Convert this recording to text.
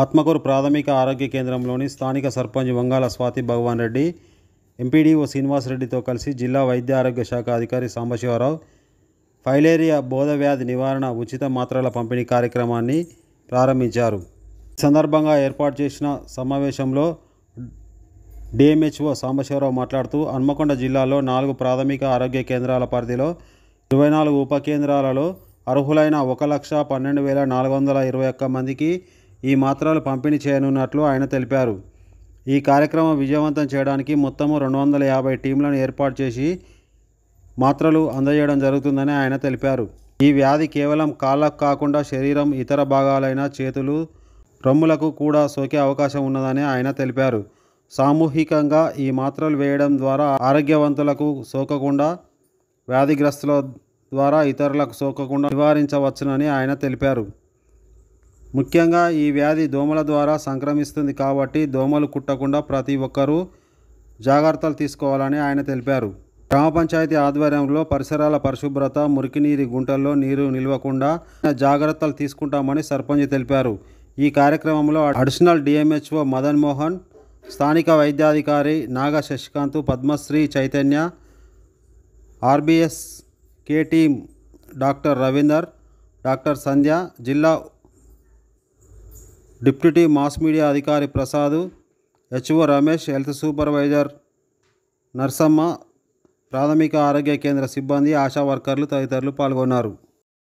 ఆత్మకూరు ప్రాథమిక ఆరోగ్య కేంద్రంలోని స్థానిక సర్పంచ్ వంగాల స్వాతి భగవాన్ రెడ్డి ఎంపీడీఓ శ్రీనివాసరెడ్డితో కలిసి జిల్లా వైద్య ఆరోగ్య శాఖ అధికారి సాంబశివరావు ఫైలేరియా బోధవ్యాధి నివారణ ఉచిత మాత్రల పంపిణీ కార్యక్రమాన్ని ప్రారంభించారు సందర్భంగా ఏర్పాటు చేసిన సమావేశంలో డిఎంహెచ్ఓ సాంబశివరావు మాట్లాడుతూ హన్మకొండ జిల్లాలో నాలుగు ప్రాథమిక ఆరోగ్య కేంద్రాల పరిధిలో ఇరవై నాలుగు ఉప కేంద్రాలలో అర్హులైన ఒక లక్ష పన్నెండు వేల నాలుగు వందల ఇరవై ఒక్క మందికి ఈ మాత్రలు పంపిణీ చేయనున్నట్లు ఆయన తెలిపారు ఈ కార్యక్రమం విజయవంతం చేయడానికి మొత్తము రెండు వందల యాభై టీంలను ఏర్పాటు చేసి మాత్రలు అందజేయడం జరుగుతుందని ఆయన తెలిపారు ఈ వ్యాధి కేవలం కాళ్ళకు కాకుండా శరీరం ఇతర భాగాలైన చేతులు రొమ్ములకు కూడా సోకే అవకాశం ఉన్నదని ఆయన తెలిపారు సామూహికంగా ఈ మాత్రలు వేయడం ద్వారా ఆరోగ్యవంతులకు సోకకుండా వ్యాధిగ్రస్తుల ద్వారా ఇతరులకు సోకకుండా నివారించవచ్చునని ఆయన తెలిపారు ముఖ్యంగా ఈ వ్యాధి దోమల ద్వారా సంక్రమిస్తుంది కాబట్టి దోమలు కుట్టకుండా ప్రతి ఒక్కరూ జాగ్రత్తలు తీసుకోవాలని ఆయన తెలిపారు గ్రామ పంచాయతీ ఆధ్వర్యంలో పరిసరాల పరిశుభ్రత మురికినీరు గుంటల్లో నీరు నిలవకుండా జాగ్రత్తలు తీసుకుంటామని సర్పంచ్ తెలిపారు ఈ కార్యక్రమంలో అడిషనల్ డిఎంహెచ్ఓ మదన్ మోహన్ స్థానిక వైద్యాధికారి Naga Sasikanth Padmasri Chaitanya RBS KT doctor Ravinder doctor Sandhya జిల్లా డిప్యూటీ మాస్ మీడియా అధికారి Prasad HO Ramesh health supervisor Narsamma ప్రాథమిక ఆరోగ్య కేంద్ర సిబ్బంది ఆశా వర్కర్లు తదితరులు పాల్గొన్నారు